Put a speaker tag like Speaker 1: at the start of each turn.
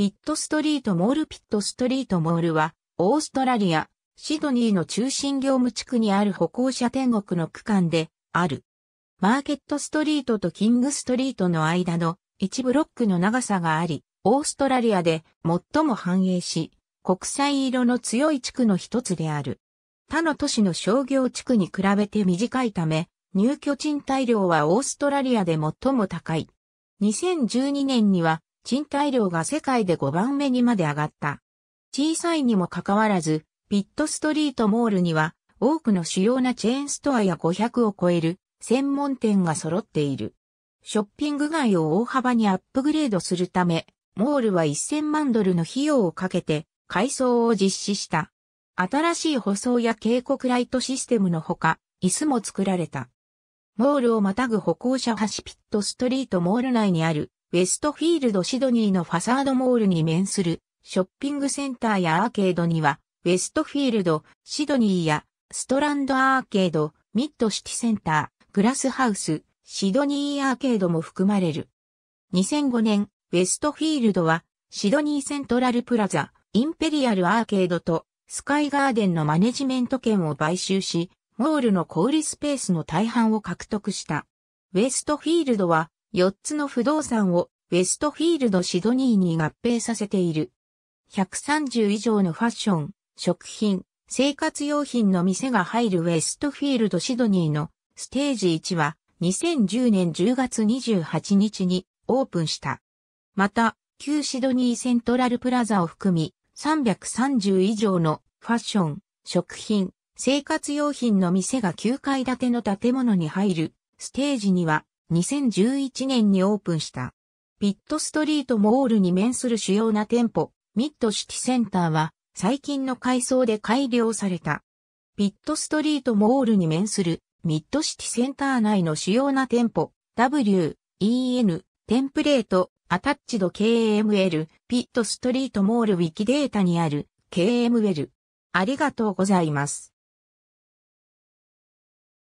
Speaker 1: ピットストリートモールピットストリートモールは、オーストラリア、シドニーの中心業務地区にある歩行者天国の区間で、ある。マーケットストリートとキングストリートの間の1ブロックの長さがあり、オーストラリアで最も繁栄し、国際色の強い地区の一つである。他の都市の商業地区に比べて短いため、入居賃貸料はオーストラリアで最も高い。2012年には賃貸料が世界で5番目にまで上がった。小さいにもかかわらず、ピットストリートモールには多くの主要なチェーンストアや500を超える専門店が揃っている。ショッピング街を大幅にアップグレードするため、モールは1000万ドルの費用をかけて改装を実施した。新しい舗装や警告ライトシステムのほか、椅子も作られた。モールをまたぐ歩行者橋ピットストリートモール内にあるウェストフィールドシドニーのファサードモールに面するショッピングセンターやアーケードには、ウェストフィールド、シドニーやストランドアーケード、ミッドシティセンター、グラスハウス、シドニーアーケードも含まれる。2005年、ウェストフィールドは、シドニーセントラルプラザ、インペリアルアーケードとスカイガーデンのマネジメント権を買収し、モールの小売スペースの大半を獲得した。ウェストフィールドは4つの不動産をウェストフィールドシドニーに合併させている。130以上のファッション、食品、生活用品の店が入るウェストフィールドシドニーのステージ1は2010年10月28日にオープンした。また、旧シドニーセントラルプラザを含み330以上のファッション、食品、生活用品の店が9階建ての建物に入るステージには2011年にオープンした。ピットストリートモールに面する主要な店舗、ミッドシティセンターは最近の改装で改良された。ピットストリートモールに面するミッドシティセンター内の主要な店舗、W、EN、テンプレート、アタッチド KML、ピットストリートモールウィキデータにある KML。ありがとうございます。